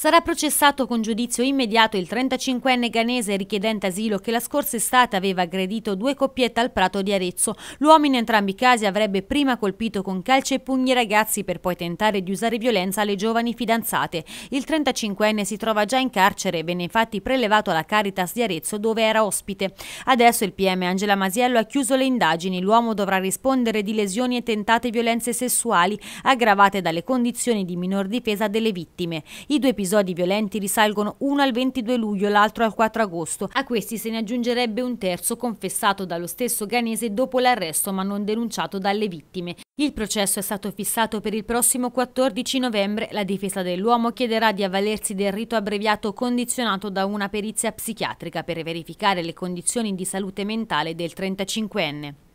Sarà processato con giudizio immediato il 35enne ganese richiedente asilo che la scorsa estate aveva aggredito due coppiette al Prato di Arezzo. L'uomo in entrambi i casi avrebbe prima colpito con calci e pugni i ragazzi per poi tentare di usare violenza alle giovani fidanzate. Il 35enne si trova già in carcere e venne infatti prelevato alla Caritas di Arezzo dove era ospite. Adesso il PM Angela Masiello ha chiuso le indagini. L'uomo dovrà rispondere di lesioni e tentate violenze sessuali aggravate dalle condizioni di minor difesa delle vittime. I due episodi episodi violenti risalgono uno al 22 luglio l'altro al 4 agosto. A questi se ne aggiungerebbe un terzo confessato dallo stesso Ganese dopo l'arresto ma non denunciato dalle vittime. Il processo è stato fissato per il prossimo 14 novembre. La difesa dell'uomo chiederà di avvalersi del rito abbreviato condizionato da una perizia psichiatrica per verificare le condizioni di salute mentale del 35enne.